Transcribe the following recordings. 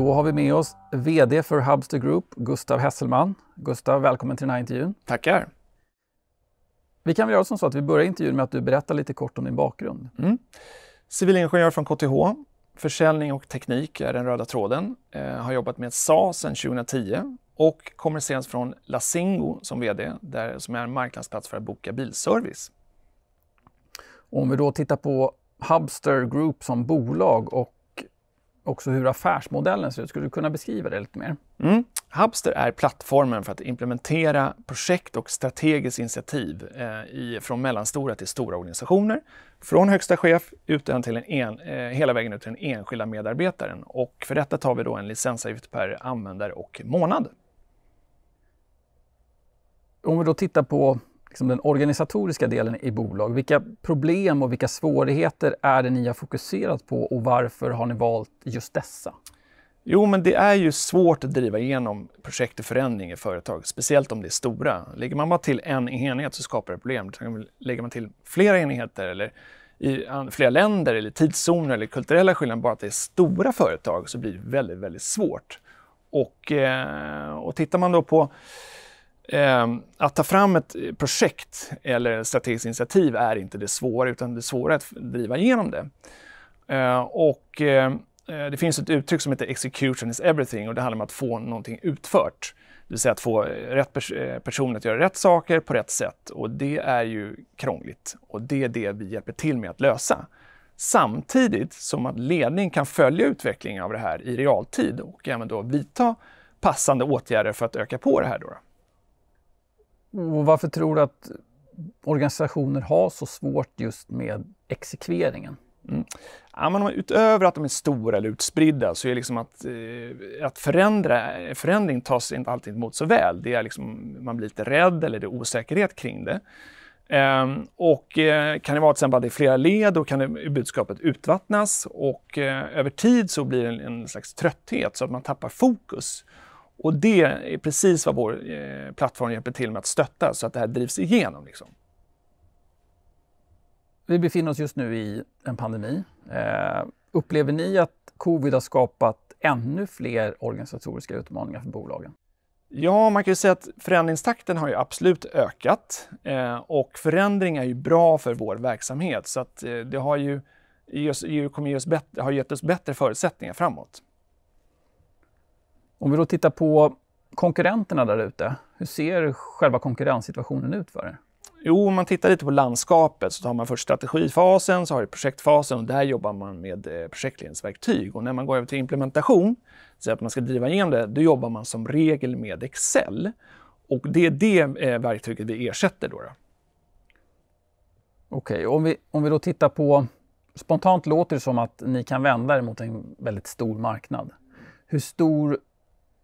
Då har vi med oss VD för Hubster Group, Gustav Hesselman. Gustav, välkommen till den här intervjun. Tackar. Vi kan väl göra som så att vi börjar intervjun med att du berättar lite kort om din bakgrund. Mm. Civilingenjör från KTH. Försäljning och teknik är den röda tråden. Eh, har jobbat med SAS sedan 2010 och kommer senast från Lasingo som VD, där, som är en marknadsplats för att boka bilservice. Om vi då tittar på Hubster Group som bolag och också hur affärsmodellen ser ut. Skulle du kunna beskriva det lite mer? Mm. Hubster är plattformen för att implementera projekt och strategiskt initiativ eh, i, från mellanstora till stora organisationer. Från högsta chef utan till en, en eh, hela vägen ut till den enskilda medarbetaren. Och för detta tar vi då en licensavgift per användare och månad. Om vi då tittar på liksom den organisatoriska delen i bolag. Vilka problem och vilka svårigheter är det ni har fokuserat på och varför har ni valt just dessa? Jo, men det är ju svårt att driva igenom projekt och förändring i företag, speciellt om det är stora. Lägger man bara till en enhet så skapar det problem. Lägger man till flera enheter eller i flera länder eller tidszoner eller kulturella skillnader, bara att det är stora företag, så blir det väldigt, väldigt svårt. Och, eh, och tittar man då på Ehm, att ta fram ett projekt eller strategiskt initiativ är inte det svåra, utan det svåra är att driva igenom det. Ehm, och ehm, eh, det finns ett uttryck som heter “execution is everything” och det handlar om att få någonting utfört. Det vill säga att få eh, rätt pers eh, person att göra rätt saker på rätt sätt. Och det är ju krångligt och det är det vi hjälper till med att lösa. Samtidigt som att ledning kan följa utvecklingen av det här i realtid och även då vidta passande åtgärder för att öka på det här. Då. Och varför tror du att organisationer har så svårt just med exekveringen? Mm. Ja, men utöver att de är stora eller utspridda så är liksom att, eh, att förändra, förändring tas inte alltid emot så väl. Det är liksom, man blir lite rädd eller det är osäkerhet kring det. Eh, och eh, kan det vara till exempel att det är flera led, då kan det, budskapet utvattnas och eh, över tid så blir det en, en slags trötthet så att man tappar fokus. Och det är precis vad vår eh, plattform hjälper till med att stötta så att det här drivs igenom. Liksom. Vi befinner oss just nu i en pandemi. Eh, upplever ni att covid har skapat ännu fler organisatoriska utmaningar för bolagen? Ja, man kan säga att förändringstakten har ju absolut ökat eh, och förändring är ju bra för vår verksamhet så att eh, det har ju, just, kommer just bättre, har gett oss bättre förutsättningar framåt. Om vi då tittar på konkurrenterna där ute, hur ser själva konkurrenssituationen ut för er? Jo, om man tittar lite på landskapet så tar man först strategifasen, så har du projektfasen och där jobbar man med eh, projektledningsverktyg. Och när man går över till implementation, så att man ska driva igenom det, då jobbar man som regel med Excel. Och det är det eh, verktyget vi ersätter då. då. Okej, okay, om, vi, om vi då tittar på... Spontant låter det som att ni kan vända er mot en väldigt stor marknad. Hur stor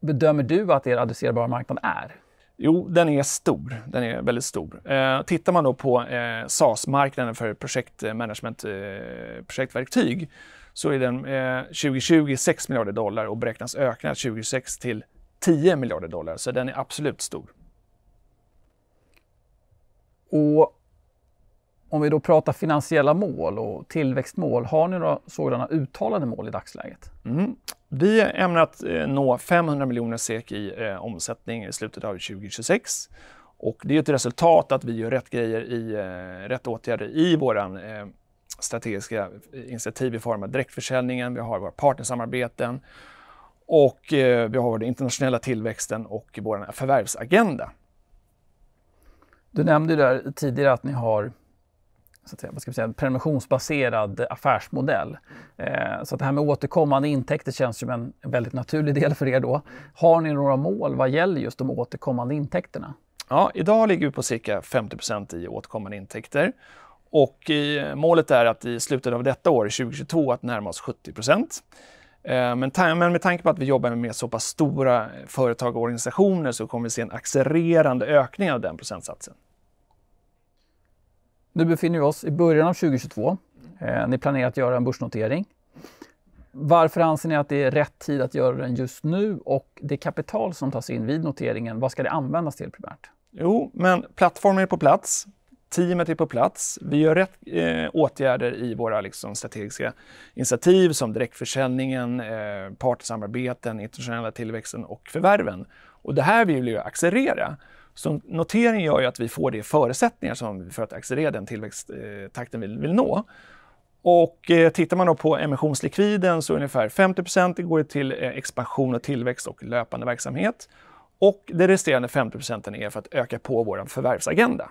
bedömer du att er adresserbara marknad är? Jo, den är stor. Den är väldigt stor. Eh, tittar man då på eh, SaaS-marknaden för projektmanagement, eh, eh, projektverktyg så är den eh, 2020 6 miljarder dollar och beräknas öka 2026 till 10 miljarder dollar. Så den är absolut stor. Och om vi då pratar finansiella mål och tillväxtmål, har ni några sådana uttalade mål i dagsläget? Mm. Vi ämnar att eh, nå 500 miljoner SEK i eh, omsättning i slutet av 2026. Och det är ett resultat att vi gör rätt grejer i eh, rätt åtgärder i våra eh, strategiska eh, initiativ i form av direktförsäljningen, vi har våra partnersamarbeten och eh, vi har den internationella tillväxten och vår förvärvsagenda. Du nämnde där tidigare att ni har så att säga, vad ska vi säga, prenumerationsbaserad affärsmodell. Eh, så att det här med återkommande intäkter känns som en väldigt naturlig del för er då. Har ni några mål vad gäller just de återkommande intäkterna? Ja, idag ligger vi på cirka 50 i återkommande intäkter. Och i, eh, målet är att i slutet av detta år, 2022, att närma oss 70 eh, men, men med tanke på att vi jobbar med så pass stora eh, företag och organisationer så kommer vi se en accelererande ökning av den procentsatsen. Nu befinner vi oss i början av 2022. Eh, ni planerar att göra en börsnotering. Varför anser ni att det är rätt tid att göra den just nu och det kapital som tas in vid noteringen, vad ska det användas till primärt? Jo, men plattformen är på plats, teamet är på plats, vi gör rätt eh, åtgärder i våra liksom, strategiska initiativ som direktförsäljningen, eh, partnersamarbeten, internationella tillväxten och förvärven. Och det här vill vi ju accelerera. Så notering gör ju att vi får de förutsättningar som för att accelerera den tillväxttakten eh, vi vill nå. Och eh, tittar man då på emissionslikviden så ungefär 50 går till eh, expansion och tillväxt och löpande verksamhet. Och det resterande 50 är för att öka på vår förvärvsagenda.